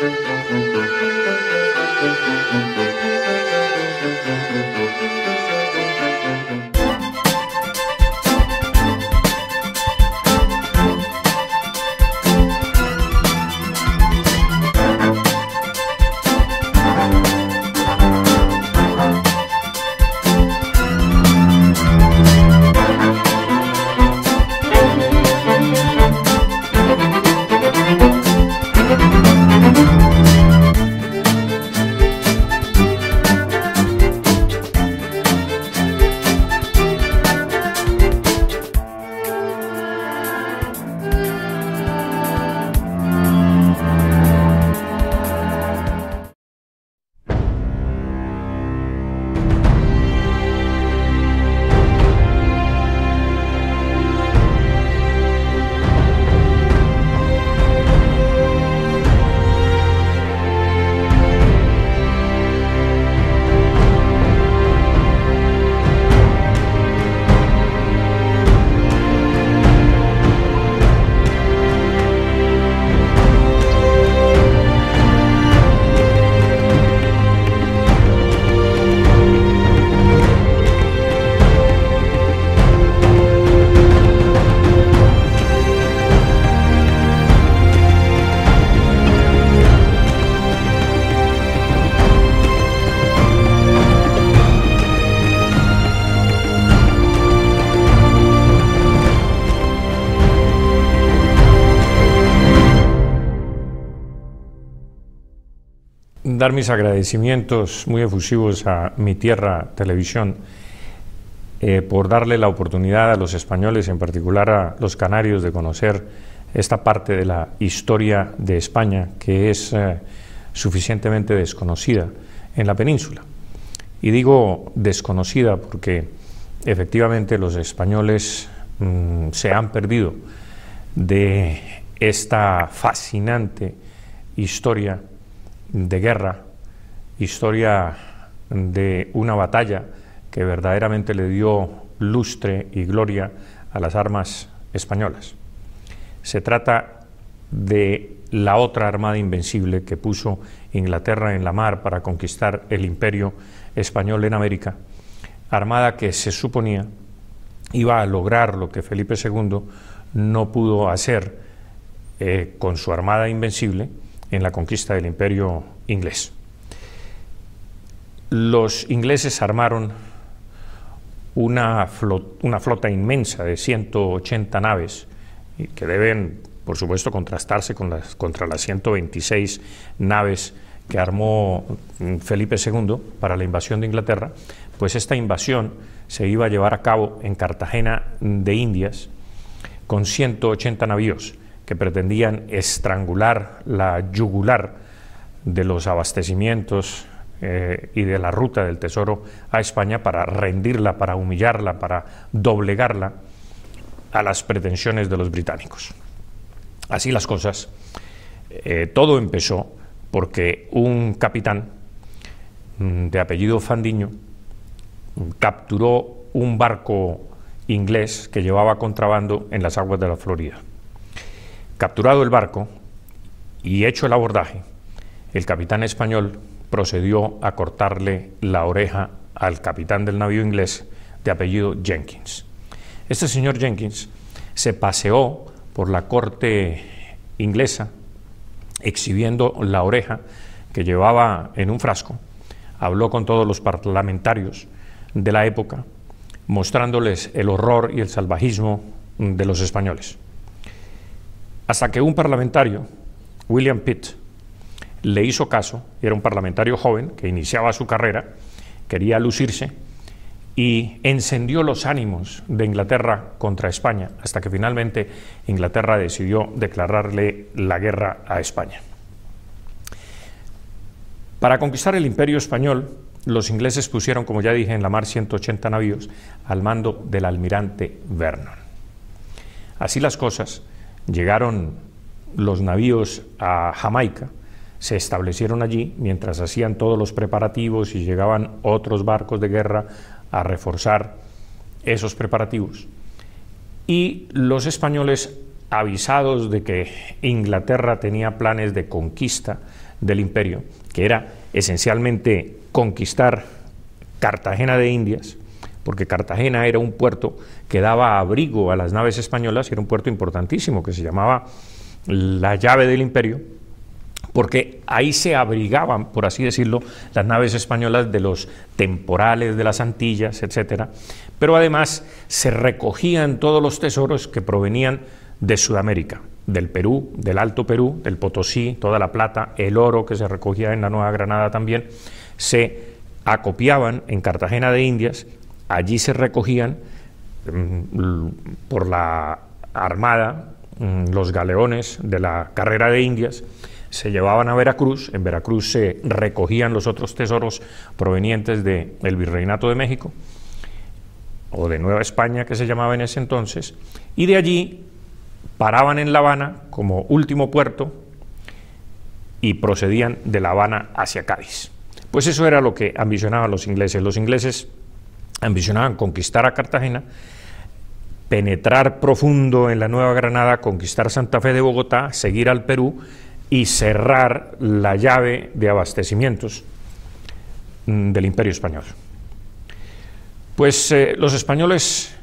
Thank you. mis agradecimientos muy efusivos a Mi Tierra Televisión eh, por darle la oportunidad a los españoles, en particular a los canarios, de conocer esta parte de la historia de España que es eh, suficientemente desconocida en la península. Y digo desconocida porque efectivamente los españoles mm, se han perdido de esta fascinante historia de guerra historia de una batalla que verdaderamente le dio lustre y gloria a las armas españolas. Se trata de la otra armada invencible que puso Inglaterra en la mar para conquistar el imperio español en América, armada que se suponía iba a lograr lo que Felipe II no pudo hacer eh, con su armada invencible en la conquista del imperio inglés los ingleses armaron una, una flota inmensa de 180 naves que deben, por supuesto, contrastarse con las, contra las 126 naves que armó mm, Felipe II para la invasión de Inglaterra, pues esta invasión se iba a llevar a cabo en Cartagena de Indias con 180 navíos que pretendían estrangular la yugular de los abastecimientos eh, y de la ruta del Tesoro a España para rendirla, para humillarla, para doblegarla a las pretensiones de los británicos. Así las cosas, eh, todo empezó porque un capitán mm, de apellido Fandiño capturó un barco inglés que llevaba contrabando en las aguas de la Florida. Capturado el barco y hecho el abordaje, el capitán español procedió a cortarle la oreja al capitán del navío inglés de apellido Jenkins. Este señor Jenkins se paseó por la corte inglesa exhibiendo la oreja que llevaba en un frasco, habló con todos los parlamentarios de la época, mostrándoles el horror y el salvajismo de los españoles. Hasta que un parlamentario, William Pitt, le hizo caso, era un parlamentario joven que iniciaba su carrera, quería lucirse y encendió los ánimos de Inglaterra contra España, hasta que finalmente Inglaterra decidió declararle la guerra a España. Para conquistar el imperio español, los ingleses pusieron, como ya dije, en la mar 180 navíos al mando del almirante Vernon. Así las cosas, llegaron los navíos a Jamaica, se establecieron allí mientras hacían todos los preparativos y llegaban otros barcos de guerra a reforzar esos preparativos. Y los españoles, avisados de que Inglaterra tenía planes de conquista del imperio, que era esencialmente conquistar Cartagena de Indias, porque Cartagena era un puerto que daba abrigo a las naves españolas, era un puerto importantísimo que se llamaba la llave del imperio, porque ahí se abrigaban, por así decirlo, las naves españolas de los temporales de las Antillas, etcétera, pero además se recogían todos los tesoros que provenían de Sudamérica, del Perú, del Alto Perú, del Potosí, toda la plata, el oro que se recogía en la Nueva Granada también, se acopiaban en Cartagena de Indias, allí se recogían mm, por la Armada, mm, los galeones de la carrera de Indias, se llevaban a Veracruz, en Veracruz se recogían los otros tesoros provenientes del Virreinato de México, o de Nueva España que se llamaba en ese entonces, y de allí paraban en La Habana como último puerto y procedían de La Habana hacia Cádiz. Pues eso era lo que ambicionaban los ingleses. Los ingleses ambicionaban conquistar a Cartagena, penetrar profundo en la Nueva Granada, conquistar Santa Fe de Bogotá, seguir al Perú y cerrar la llave de abastecimientos mm, del imperio español. Pues eh, los españoles,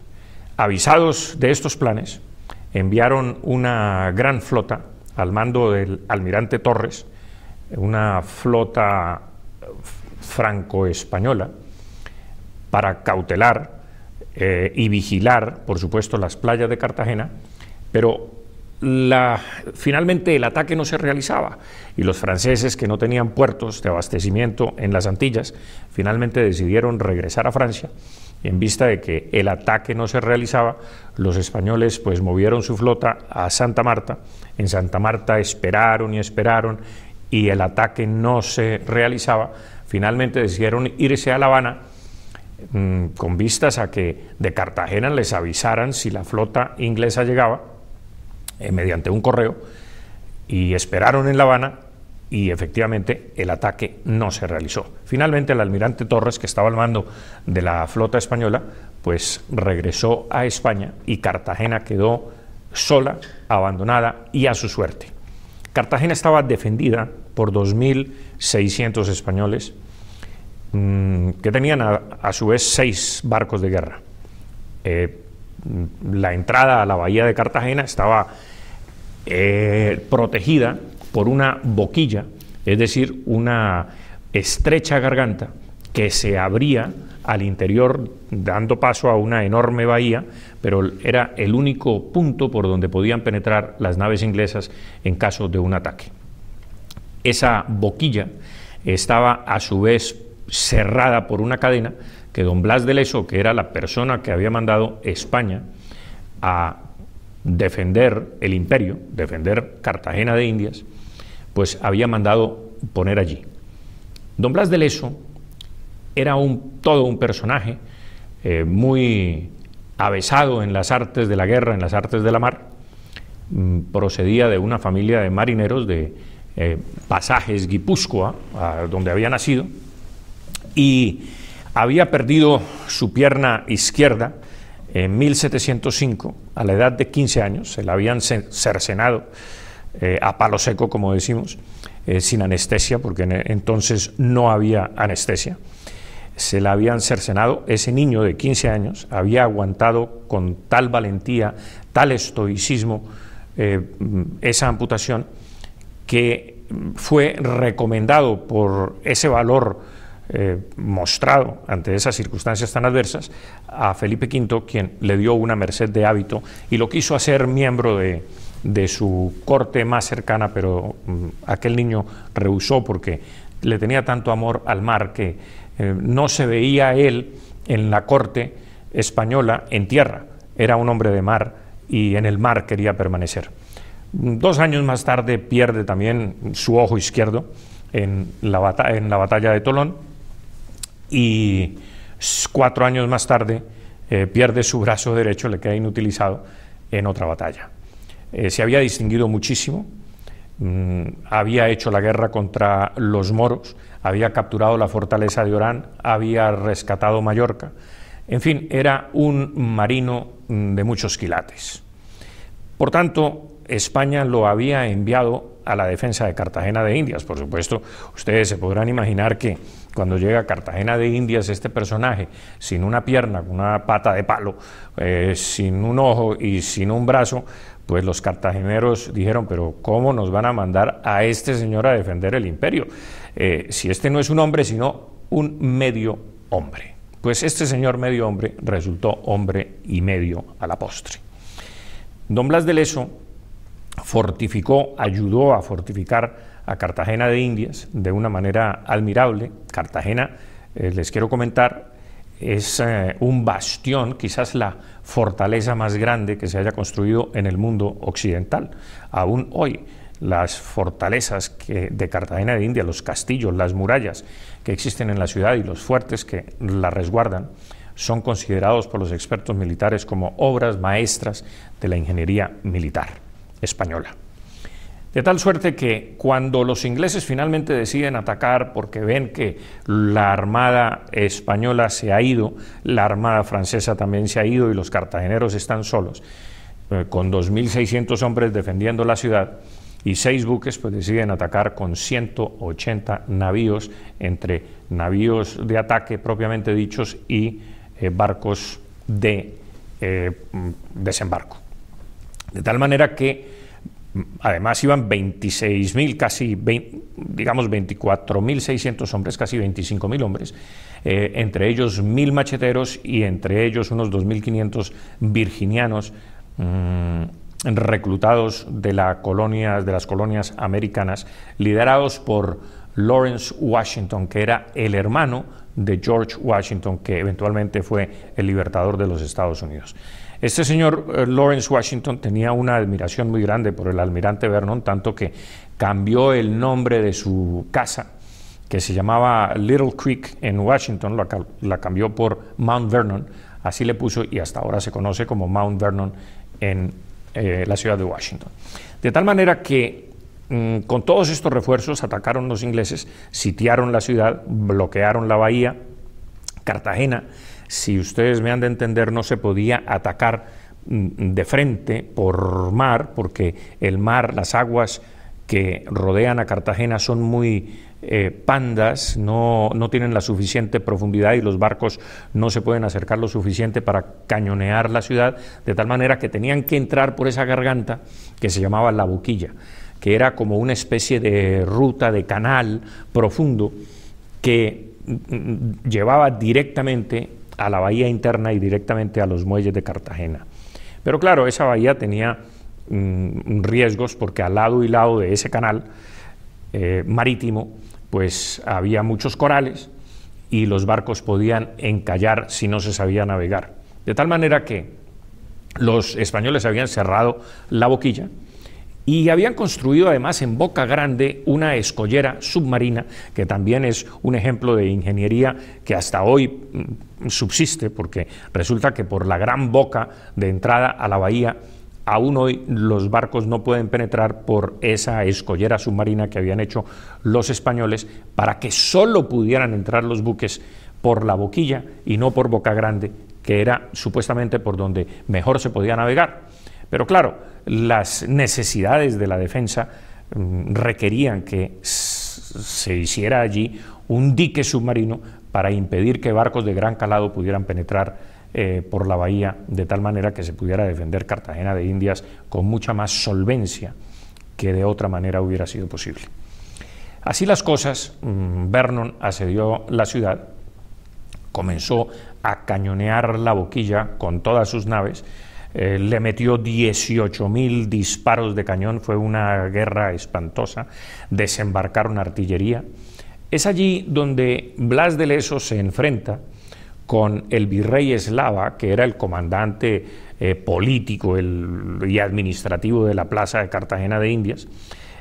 avisados de estos planes, enviaron una gran flota al mando del almirante Torres, una flota eh, franco-española, para cautelar eh, y vigilar, por supuesto, las playas de Cartagena, pero la, finalmente el ataque no se realizaba y los franceses que no tenían puertos de abastecimiento en las Antillas finalmente decidieron regresar a Francia en vista de que el ataque no se realizaba, los españoles pues movieron su flota a Santa Marta. En Santa Marta esperaron y esperaron y el ataque no se realizaba. Finalmente decidieron irse a La Habana mm, con vistas a que de Cartagena les avisaran si la flota inglesa llegaba eh, mediante un correo y esperaron en La Habana y efectivamente el ataque no se realizó. Finalmente el almirante Torres, que estaba al mando de la flota española, pues regresó a España y Cartagena quedó sola, abandonada y a su suerte. Cartagena estaba defendida por 2.600 españoles mm, que tenían a, su vez seis barcos de guerra. Eh, la entrada a la bahía de Cartagena estaba eh, protegida por una boquilla, es decir, una estrecha garganta que se abría al interior dando paso a una enorme bahía, pero era el único punto por donde podían penetrar las naves inglesas en caso de un ataque. Esa boquilla estaba a su vez cerrada por una cadena que don Blas de Leso, que era la persona que había mandado España a defender el imperio, defender Cartagena de Indias, pues había mandado poner allí. Don Blas de Leso era un, todo un personaje eh, muy avesado en las artes de la guerra, en las artes de la mar, mm, procedía de una familia de marineros de eh, pasajes Guipúzcoa, donde había nacido, y había perdido su pierna izquierda en 1705, a la edad de 15 años, se la habían cercenado eh, a palo seco, como decimos, eh, sin anestesia, porque e-, entonces no había anestesia. Se la habían cercenado, ese niño de 15 años había aguantado con tal valentía, tal estoicismo, eh, mm, esa amputación, que mm, fue recomendado por ese valor eh, mostrado ante esas circunstancias tan adversas a Felipe V, quien le dio una merced de hábito y lo quiso hacer miembro de, su corte más cercana, pero mm, aquel niño rehusó porque le tenía tanto amor al mar que eh, no se veía él en la corte española en tierra, era un hombre de mar y en el mar quería permanecer. Dos años más tarde pierde también su ojo izquierdo en la, en la batalla de Tolón, y cuatro años más tarde eh, pierde su brazo derecho, le queda inutilizado en otra batalla. Eh, se había distinguido muchísimo, mm, había hecho la guerra contra los moros, había capturado la fortaleza de Orán, había rescatado Mallorca, en fin, era un marino mm, de muchos quilates. Por tanto, España lo había enviado a la defensa de Cartagena de Indias. Por supuesto, ustedes se podrán imaginar que cuando llega a Cartagena de Indias este personaje sin una pierna, con una pata de palo, eh, sin un ojo y sin un brazo, pues los cartageneros dijeron, pero ¿cómo nos van a mandar a este señor a defender el imperio? Eh, si este no es un hombre, sino un medio hombre. Pues este señor medio hombre resultó hombre y medio a la postre. Don Blas de Leso fortificó, ayudó a fortificar a Cartagena de Indias de una manera admirable. Cartagena, eh, les quiero comentar, es eh, un bastión, quizás la fortaleza más grande que se haya construido en el mundo occidental. Aún hoy, las fortalezas de Cartagena de Indias, los castillos, las murallas que existen en la ciudad y los fuertes que la resguardan, son considerados por los expertos militares como obras maestras de la ingeniería militar española. De tal suerte que cuando los ingleses finalmente deciden atacar porque ven que la armada española se ha ido, la armada francesa también se ha ido y los cartageneros están solos, eh, con 2.600 hombres defendiendo la ciudad, y seis buques pues deciden atacar con 180 navíos entre navíos de ataque propiamente dichos y eh, barcos de eh, mm, desembarco. De tal manera que Además iban 26.000, casi, digamos, 24.600 hombres, casi 25.000 hombres, eh, entre ellos 1.000 macheteros y entre ellos unos 2.500 virginianos mm, reclutados de, de las colonias americanas, liderados por Lawrence Washington, que era el hermano de George Washington, que eventualmente fue el libertador de los Estados Unidos. Este señor eh, Lawrence Washington tenía una admiración muy grande por el almirante Vernon, tanto que cambió el nombre de su casa, que se llamaba Little Creek en Washington, la, cambió por Mount Vernon, así le puso y hasta ahora se conoce como Mount Vernon en eh, la ciudad de Washington. De tal manera que mm, con todos estos refuerzos atacaron los ingleses, sitiaron la ciudad, bloquearon la bahía, Cartagena si ustedes me han de entender, no se podía atacar mm, de frente por mar, porque el mar, las aguas que rodean a Cartagena son muy eh, pandas, no, no, tienen la suficiente profundidad y los barcos no se pueden acercar lo suficiente para cañonear la ciudad, de tal manera que tenían que entrar por esa garganta que se llamaba la boquilla, que era como una especie de ruta, de canal profundo que mm, mm, llevaba directamente a la bahía interna y directamente a los muelles de Cartagena. Pero claro, esa bahía tenía mm, riesgos porque al lado y lado de ese canal eh, marítimo, pues había muchos corales y los barcos podían encallar si no se sabía navegar. De tal manera que los españoles habían cerrado la boquilla, y habían construido además en Boca Grande una escollera submarina, que también es un ejemplo de ingeniería que hasta hoy mm, subsiste, porque resulta que por la gran boca de entrada a la bahía, aún hoy los barcos no pueden penetrar por esa escollera submarina que habían hecho los españoles para que solo pudieran entrar los buques por la boquilla y no por Boca Grande, que era supuestamente por donde mejor se podía navegar. Pero claro, las necesidades de la defensa mm, requerían que se hiciera allí un dique submarino para impedir que barcos de gran calado pudieran penetrar eh, por la bahía de tal manera que se pudiera defender Cartagena de Indias con mucha más solvencia que de otra manera hubiera sido posible. Así las cosas, mm, Vernon asedió la ciudad, comenzó a cañonear la boquilla con todas sus naves, eh, le metió 18.000 disparos de cañón, fue una guerra espantosa, desembarcaron artillería. Es allí donde Blas de Leso se enfrenta con el virrey eslava, que era el comandante eh, político y administrativo de la Plaza de Cartagena de Indias,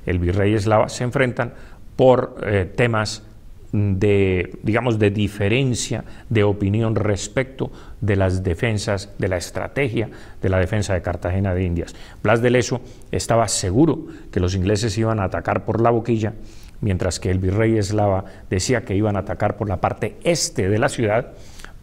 el virrey eslava, se enfrentan por eh, temas de, digamos, de diferencia de opinión respecto de las defensas, de la estrategia de la defensa de Cartagena de Indias. Blas de Leso estaba seguro que los ingleses iban a atacar por la boquilla, mientras que el virrey eslava decía que iban a atacar por la parte este de la ciudad,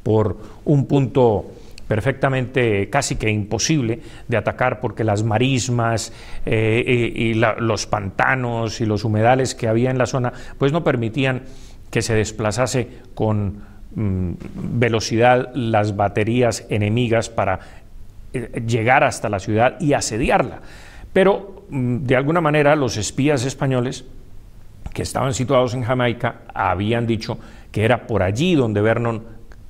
por un punto perfectamente casi que imposible de atacar porque las marismas eh, y, los pantanos y los humedales que había en la zona pues no permitían que se desplazase con Mm, velocidad las baterías enemigas para eh, llegar hasta la ciudad y asediarla. Pero mm, de alguna manera los espías españoles que estaban situados en Jamaica habían dicho que era por allí donde Vernon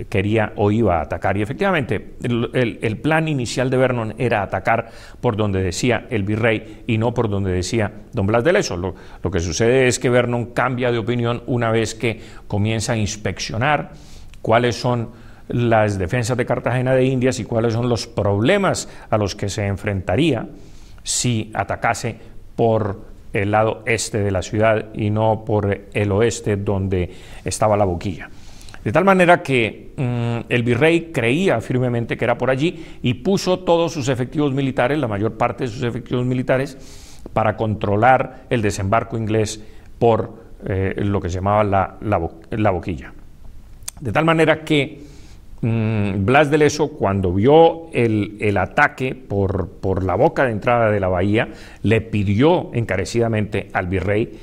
quería o iba a atacar. Y efectivamente, el, plan inicial de Vernon era atacar por donde decía el virrey y no por donde decía don Blas de Leso. lo que sucede es que Vernon cambia de opinión una vez que comienza a inspeccionar cuáles son las defensas de Cartagena de Indias y cuáles son los problemas a los que se enfrentaría si atacase por el lado este de la ciudad y no por el oeste donde estaba la boquilla. De tal manera que mm, el virrey creía firmemente que era por allí y puso todos sus efectivos militares, la mayor parte de sus efectivos militares, para controlar el desembarco inglés por eh, lo que se llamaba la boquilla. De tal manera que mm, Blas de Leso, cuando vio el, ataque por, la boca de entrada de la bahía, le pidió encarecidamente al virrey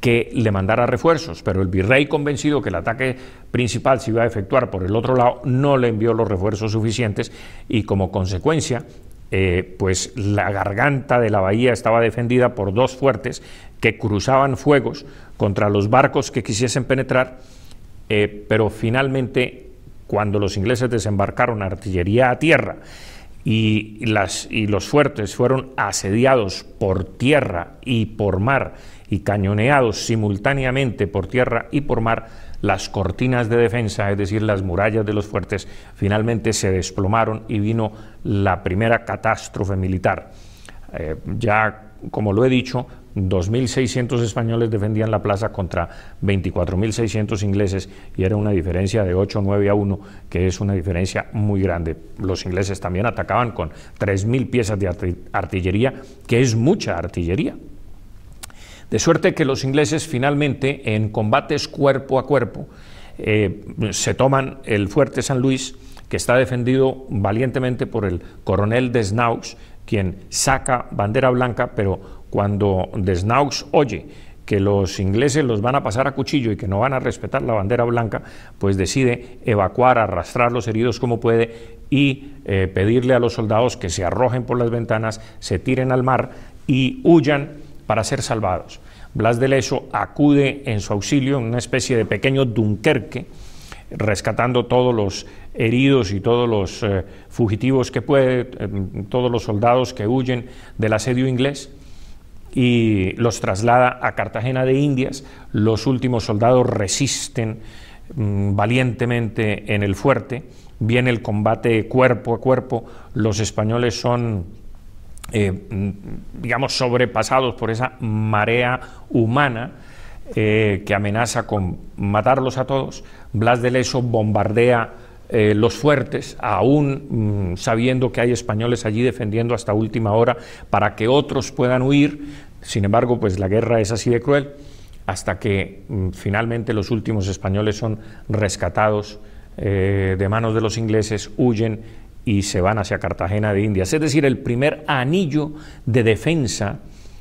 que le mandara refuerzos, pero el virrey convencido que el ataque principal se iba a efectuar por el otro lado, no le envió los refuerzos suficientes y como consecuencia, eh, pues la garganta de la bahía estaba defendida por dos fuertes que cruzaban fuegos contra los barcos que quisiesen penetrar eh, pero finalmente cuando los ingleses desembarcaron artillería a tierra y, las, y los fuertes fueron asediados por tierra y por mar y cañoneados simultáneamente por tierra y por mar, las cortinas de defensa, es decir, las murallas de los fuertes, finalmente se desplomaron y vino la primera catástrofe militar. Eh, ya, como lo he dicho, 2.600 españoles defendían la plaza contra 24.600 ingleses y era una diferencia de 8 9 a 1, que es una diferencia muy grande. Los ingleses también atacaban con 3.000 piezas de artillería, que es mucha artillería. De suerte que los ingleses finalmente en combates cuerpo a cuerpo eh, se toman el fuerte San Luis, que está defendido valientemente por el coronel de Desnaux, quien saca bandera blanca, pero cuando Desnaux oye que los ingleses los van a pasar a cuchillo y que no van a respetar la bandera blanca, pues decide evacuar, arrastrar los heridos como puede y eh, pedirle a los soldados que se arrojen por las ventanas, se tiren al mar y huyan para ser salvados. Blas de Leso acude en su auxilio en una especie de pequeño Dunkerque, rescatando todos los heridos y todos los eh, fugitivos que puede, eh, todos los soldados que huyen del asedio inglés y los traslada a Cartagena de Indias. Los últimos soldados resisten mm, valientemente en el fuerte. Viene el combate cuerpo a cuerpo. Los españoles son eh, mm, digamos, sobrepasados por esa marea humana eh, que amenaza con matarlos a todos. Blas de Leso bombardea eh, los fuertes, aún mm, sabiendo que hay españoles allí defendiendo hasta última hora para que otros puedan huir. Sin embargo, pues la guerra es así de cruel hasta que mm, finalmente los últimos españoles son rescatados eh, de manos de los ingleses, huyen y se van hacia Cartagena de Indias. Es decir, el primer anillo de defensa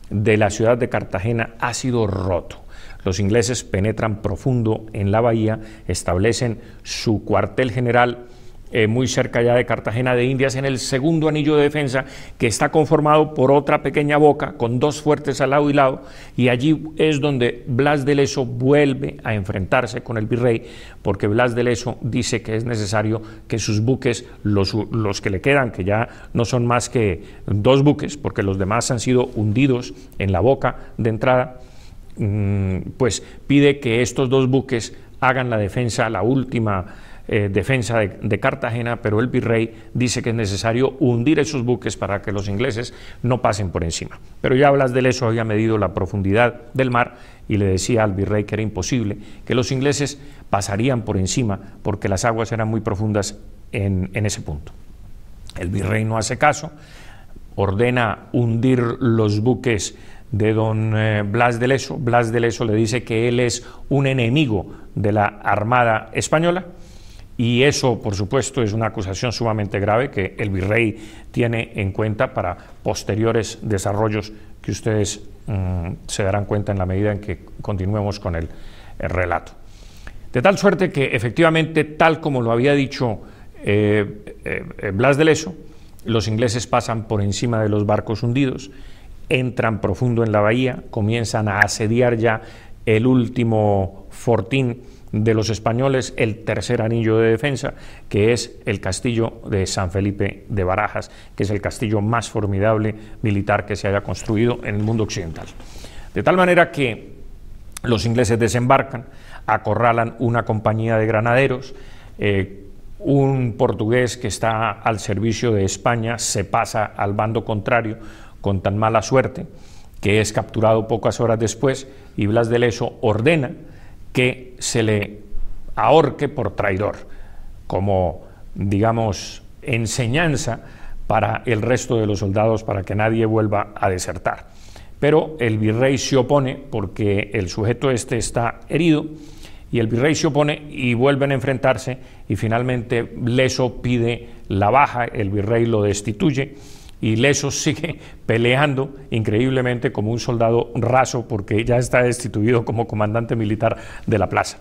de la ciudad de Cartagena ha sido roto. Los ingleses penetran profundo en la bahía, establecen su cuartel general eh, muy cerca ya de Cartagena de Indias, en el segundo anillo de defensa, que está conformado por otra pequeña boca con dos fuertes al lado y lado, y allí es donde Blas de Leso vuelve a enfrentarse con el virrey, porque Blas de Leso dice que es necesario que sus buques, los, los que le quedan, que ya no son más que dos buques, porque los demás han sido hundidos en la boca de entrada, Mm, pues pide que estos dos buques hagan la defensa, la última eh, defensa de, Cartagena, pero el virrey dice que es necesario hundir esos buques para que los ingleses no pasen por encima. Pero ya hablas del eso había medido la profundidad del mar y le decía al virrey que era imposible que los ingleses pasarían por encima porque las aguas eran muy profundas en ese punto. El virrey no hace caso, ordena hundir los buques de don eh, Blas de Leso. Blas de Leso le dice que él es un enemigo de la Armada Española y eso, por supuesto, es una acusación sumamente grave que el virrey tiene en cuenta para posteriores desarrollos que ustedes mm, se darán cuenta en la medida en que continuemos con el, relato. De tal suerte que efectivamente, tal como lo había dicho eh, eh, Blas de Leso, los ingleses pasan por encima de los barcos hundidos, entran profundo en la bahía, comienzan a asediar ya el último fortín de los españoles, el tercer anillo de defensa, que es el castillo de San Felipe de Barajas, que es el castillo más formidable militar que se haya construido en el mundo occidental. De tal manera que los ingleses desembarcan, acorralan una compañía de granaderos, eh, un portugués que está al servicio de España se pasa al bando contrario, con tan mala suerte que es capturado pocas horas después y Blas de Leso ordena que se le ahorque por traidor, como, digamos, enseñanza para el resto de los soldados para que nadie vuelva a desertar. Pero el virrey se opone porque el sujeto este está herido y el virrey se opone y vuelven a enfrentarse y finalmente Leso pide la baja, el virrey lo destituye y Lesos sigue peleando increíblemente como un soldado raso porque ya está destituido como comandante militar de la plaza.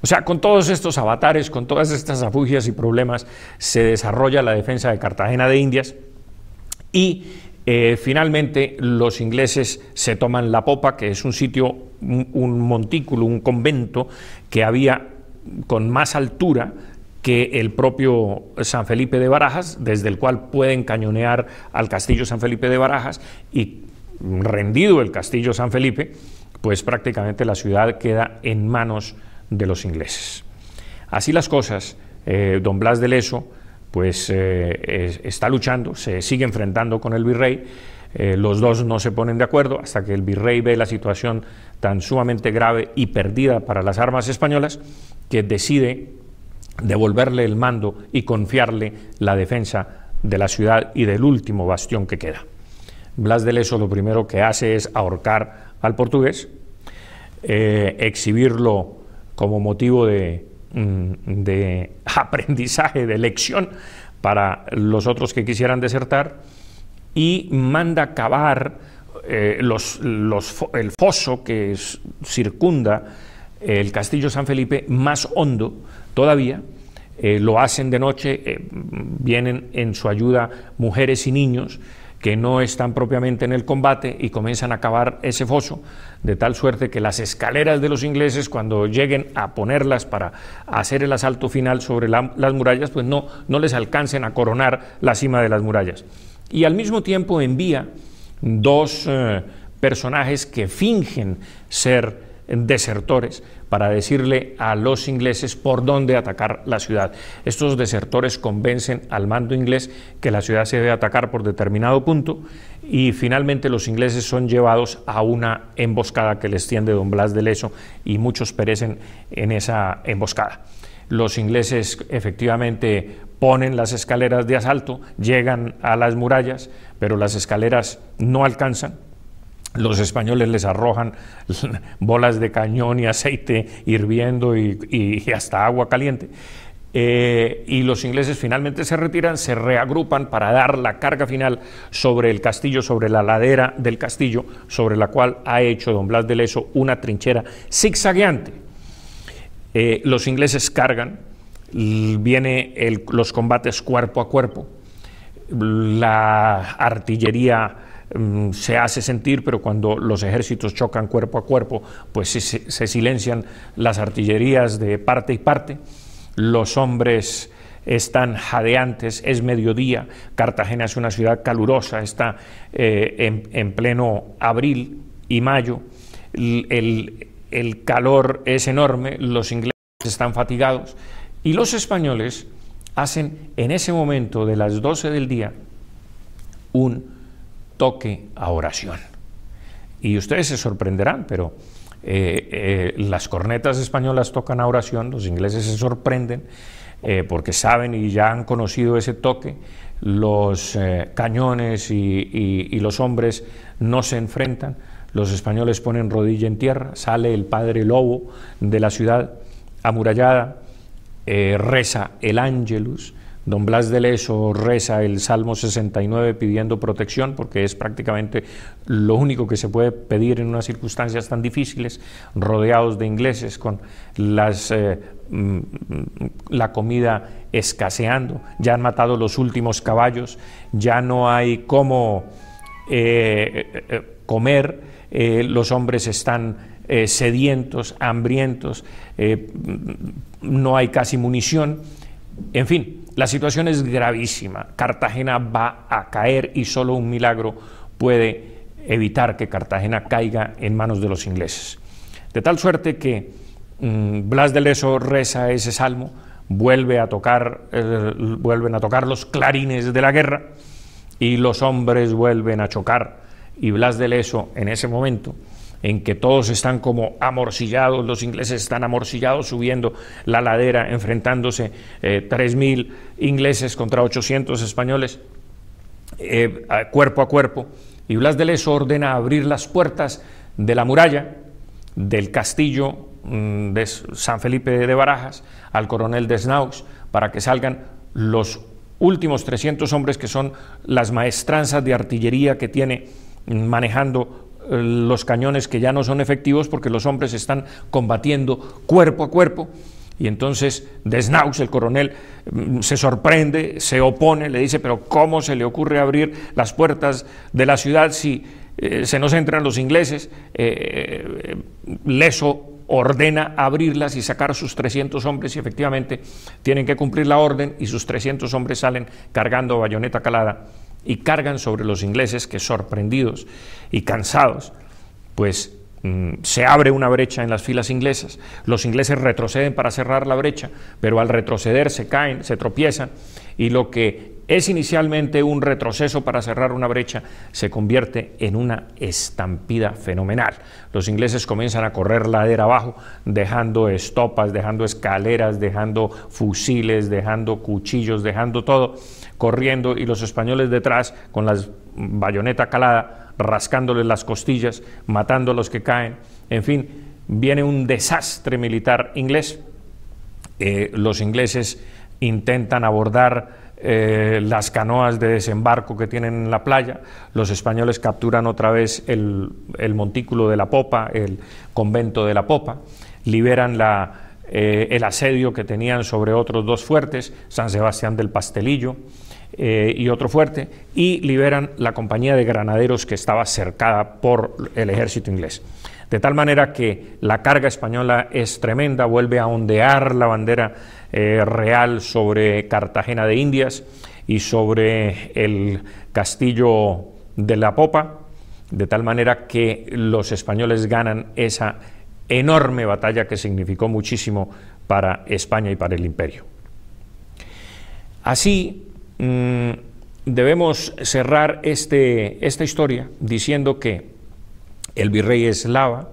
O sea, con todos estos avatares, con todas estas afugias y problemas, se desarrolla la defensa de Cartagena de Indias y eh, finalmente los ingleses se toman La Popa, que es un sitio, un montículo, un convento que había con más altura que el propio San Felipe de Barajas, desde el cual pueden cañonear al castillo San Felipe de Barajas y rendido el castillo San Felipe, pues prácticamente la ciudad queda en manos de los ingleses. Así las cosas, eh, don Blas de Leso pues eh, está luchando, se sigue enfrentando con el virrey, eh, los dos no se ponen de acuerdo hasta que el virrey ve la situación tan sumamente grave y perdida para las armas españolas que decide devolverle el mando y confiarle la defensa de la ciudad y del último bastión que queda. Blas de Leso lo primero que hace es ahorcar al portugués, eh, exhibirlo como motivo de, mm, aprendizaje, de lección para los otros que quisieran desertar, y manda cavar eh, el foso que circunda el Castillo San Felipe más hondo todavía. Eh, lo hacen de noche, eh, vienen en su ayuda mujeres y niños que no están propiamente en el combate y comienzan a cavar ese foso, de tal suerte que las escaleras de los ingleses, cuando lleguen a ponerlas para hacer el asalto final sobre las murallas, pues no, no les alcancen a coronar la cima de las murallas. Y al mismo tiempo envía dos eh, personajes que fingen ser desertores para decirle a los ingleses por dónde atacar la ciudad. Estos desertores convencen al mando inglés que la ciudad se debe atacar por determinado punto y finalmente los ingleses son llevados a una emboscada que les tiende don Blas de Leso y muchos perecen en esa emboscada. Los ingleses efectivamente ponen las escaleras de asalto, llegan a las murallas, pero las escaleras no alcanzan, los españoles les arrojan bolas de cañón y aceite hirviendo y, hasta agua caliente. Eh, y los ingleses finalmente se retiran, se reagrupan para dar la carga final sobre el castillo, sobre la ladera del castillo, sobre la cual ha hecho don Blas de Leso una trinchera zigzagueante. Eh, los ingleses cargan, viene los combates cuerpo a cuerpo, la artillería Mm, se hace sentir, pero cuando los ejércitos chocan cuerpo a cuerpo, pues se, silencian las artillerías de parte y parte, los hombres están jadeantes, es mediodía, Cartagena es una ciudad calurosa, está eh, en, pleno abril y mayo, el, el calor es enorme, los ingleses están fatigados y los españoles hacen en ese momento de las 12 del día un toque a oración. Y ustedes se sorprenderán, pero eh, eh, las cornetas españolas tocan a oración, los ingleses se sorprenden eh, porque saben y ya han conocido ese toque, los cañones y, los hombres no se enfrentan, los españoles ponen rodilla en tierra, sale el padre lobo de la ciudad amurallada, reza el ángelus, Don Blas de Leso reza el Salmo 69 pidiendo protección, porque es prácticamente lo único que se puede pedir en unas circunstancias tan difíciles, rodeados de ingleses, con las, eh, mm, la comida escaseando, ya han matado los últimos caballos, ya no hay cómo eh, eh, comer, los hombres están sedientos, hambrientos, mm, no hay casi munición, en fin la situación es gravísima. Cartagena va a caer y solo un milagro puede evitar que Cartagena caiga en manos de los ingleses. De tal suerte que mm, Blas de Leso reza ese salmo, vuelve a tocar, eh, vuelven a tocar los clarines de la guerra y los hombres vuelven a chocar. Y Blas de Leso en ese momento en que todos están como amorcillados, los ingleses están amorcillados subiendo la ladera, enfrentándose 3.000 eh, ingleses contra 800 españoles, eh, cuerpo a cuerpo. Y Blas de Leso ordena abrir las puertas de la muralla, del castillo mm, de San Felipe de Barajas, al coronel de Snaux, para que salgan los últimos 300 hombres que son las maestranzas de artillería que tiene mm, manejando los cañones que ya no son efectivos porque los hombres están combatiendo cuerpo a cuerpo. Y entonces Desnaux, el coronel, mm, se sorprende, se opone, le dice, pero ¿cómo se le ocurre abrir las puertas de la ciudad si eh, se nos entran los ingleses? Eh, eh, leso ordena abrirlas y sacar sus 300 hombres y efectivamente tienen que cumplir la orden y sus 300 hombres salen cargando bayoneta calada y cargan sobre los ingleses que sorprendidos y cansados, pues mm, se abre una brecha en las filas inglesas, los ingleses retroceden para cerrar la brecha, pero al retroceder se caen, se tropiezan y lo que es inicialmente un retroceso para cerrar una brecha se convierte en una estampida fenomenal. Los ingleses comienzan a correr ladera abajo, dejando estopas, dejando escaleras, dejando fusiles, dejando cuchillos, dejando todo corriendo y los españoles detrás con la bayoneta calada, rascándoles las costillas, matando a los que caen. En fin, viene un desastre militar inglés. Eh, los ingleses intentan abordar eh, las canoas de desembarco que tienen en la playa, los españoles capturan otra vez el, montículo de la popa, el convento de la popa, liberan eh, el asedio que tenían sobre otros dos fuertes, San Sebastián del Pastelillo, eh, y otro fuerte, y liberan la compañía de granaderos que estaba cercada por el ejército inglés. De tal manera que la carga española es tremenda, vuelve a ondear la bandera eh, real sobre Cartagena de Indias y sobre el castillo de la Popa, de tal manera que los españoles ganan esa enorme batalla que significó muchísimo para España y para el imperio. Así Mm, debemos cerrar este, esta historia diciendo que el virrey eslava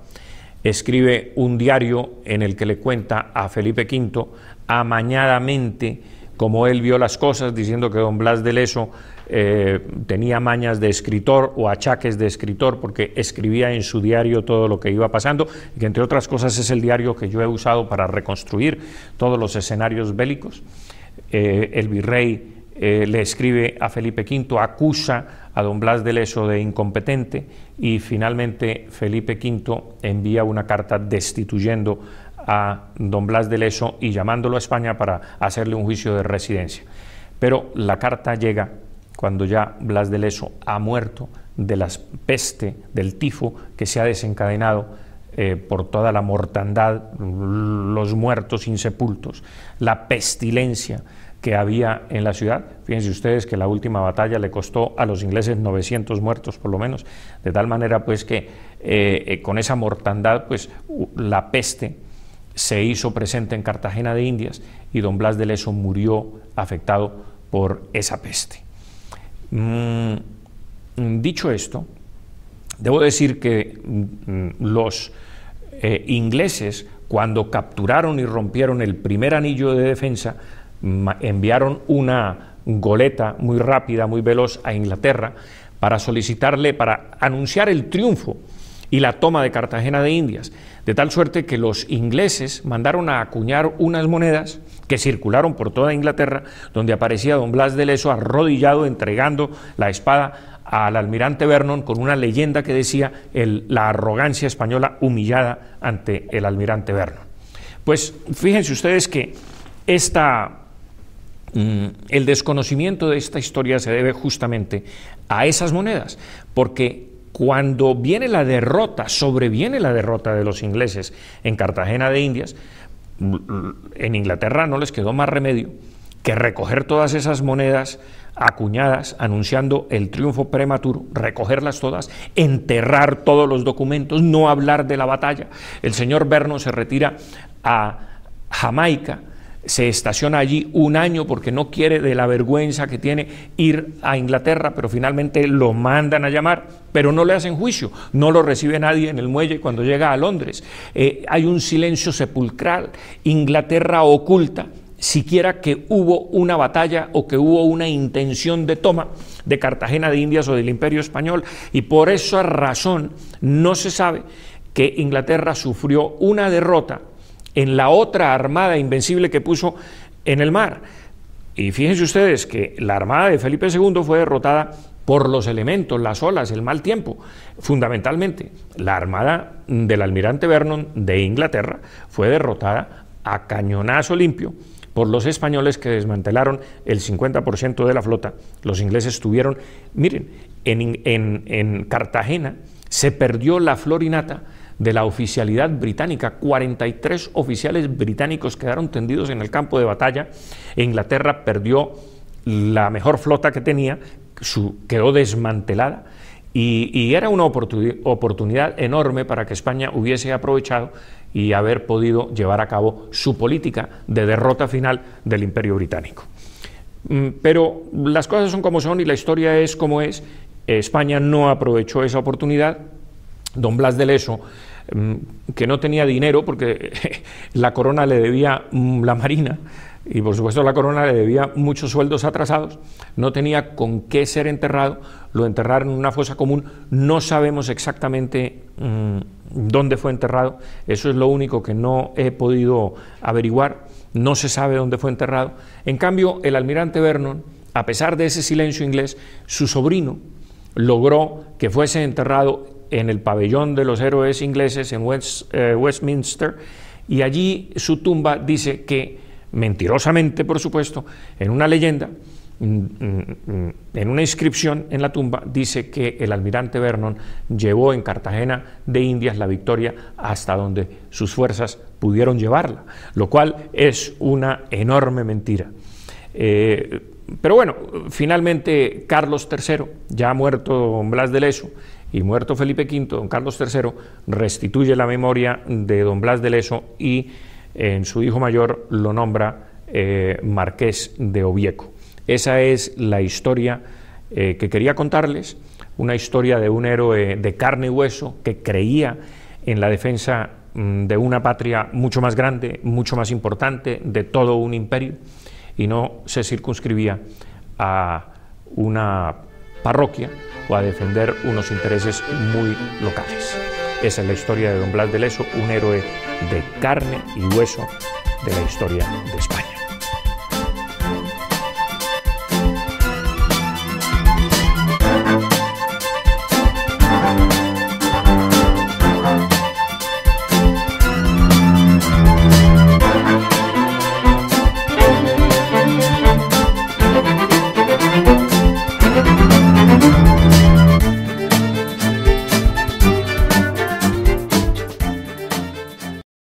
escribe un diario en el que le cuenta a Felipe V amañadamente como él vio las cosas, diciendo que don Blas de Leso eh, tenía mañas de escritor o achaques de escritor, porque escribía en su diario todo lo que iba pasando, y que entre otras cosas es el diario que yo he usado para reconstruir todos los escenarios bélicos. Eh, el virrey eh, le escribe a Felipe V, acusa a don Blas de Leso de incompetente y finalmente Felipe V envía una carta destituyendo a don Blas de Leso y llamándolo a España para hacerle un juicio de residencia. Pero la carta llega cuando ya Blas de Leso ha muerto de la peste, del tifo que se ha desencadenado eh, por toda la mortandad, los muertos insepultos, la pestilencia, que había en la ciudad. Fíjense ustedes que la última batalla le costó a los ingleses 900 muertos por lo menos, de tal manera pues que eh, eh, con esa mortandad pues la peste se hizo presente en Cartagena de Indias y don Blas de Leso murió afectado por esa peste. Mm, mm, dicho esto, debo decir que mm, los eh, ingleses cuando capturaron y rompieron el primer anillo de defensa enviaron una goleta muy rápida, muy veloz a Inglaterra para solicitarle, para anunciar el triunfo y la toma de Cartagena de Indias, de tal suerte que los ingleses mandaron a acuñar unas monedas que circularon por toda Inglaterra, donde aparecía don Blas de Leso arrodillado entregando la espada al almirante Vernon con una leyenda que decía la arrogancia española humillada ante el almirante Vernon. Pues fíjense ustedes que esta Mm, el desconocimiento de esta historia se debe justamente a esas monedas, porque cuando viene la derrota, sobreviene la derrota de los ingleses en Cartagena de Indias, mm, mm, en Inglaterra no les quedó más remedio que recoger todas esas monedas acuñadas anunciando el triunfo prematuro, recogerlas todas, enterrar todos los documentos, no hablar de la batalla. El señor berno se retira a Jamaica, se estaciona allí un año porque no quiere de la vergüenza que tiene ir a Inglaterra, pero finalmente lo mandan a llamar, pero no le hacen juicio, no lo recibe nadie en el muelle cuando llega a Londres. Eh, hay un silencio sepulcral, Inglaterra oculta siquiera que hubo una batalla o que hubo una intención de toma de Cartagena de Indias o del Imperio Español, y por esa razón no se sabe que Inglaterra sufrió una derrota en la otra armada invencible que puso en el mar. Y fíjense ustedes que la armada de Felipe II fue derrotada por los elementos, las olas, el mal tiempo. Fundamentalmente, la armada del almirante Vernon de Inglaterra fue derrotada a cañonazo limpio por los españoles que desmantelaron el 50% de la flota. Los ingleses tuvieron, miren, en, en Cartagena se perdió la florinata de la oficialidad británica. 43 oficiales británicos quedaron tendidos en el campo de batalla. Inglaterra perdió la mejor flota que tenía, quedó desmantelada. Y, era una oportunidad enorme para que España hubiese aprovechado y haber podido llevar a cabo su política de derrota final del imperio británico. Mm, pero las cosas son como son y la historia es como es. España no aprovechó esa oportunidad, don Blas de Leso, mm, que no tenía dinero porque la corona le debía mm, la marina y por supuesto la corona le debía muchos sueldos atrasados, no tenía con qué ser enterrado, lo enterraron en una fosa común, no sabemos exactamente mm, dónde fue enterrado, eso es lo único que no he podido averiguar, no se sabe dónde fue enterrado. En cambio, el almirante Vernon, a pesar de ese silencio inglés, su sobrino logró que fuese enterrado en el pabellón de los héroes ingleses en eh, Westminster y allí su tumba dice que, mentirosamente por supuesto, en una leyenda, mm, mm, mm, en una inscripción en la tumba dice que el almirante Vernon llevó en Cartagena de Indias la victoria hasta donde sus fuerzas pudieron llevarla, lo cual es una enorme mentira. Eh, pero bueno, finalmente Carlos III, ya ha muerto don Blas de Leso, y muerto Felipe V, don Carlos III restituye la memoria de don Blas de Leso y en su hijo mayor lo nombra eh, marqués de Ovieco. Esa es la historia eh, que quería contarles, una historia de un héroe de carne y hueso que creía en la defensa mm, de una patria mucho más grande, mucho más importante, de todo un imperio, y no se circunscribía a una parroquia o a defender unos intereses muy locales. Esa es la historia de don Blas de Leso, un héroe de carne y hueso de la historia de España.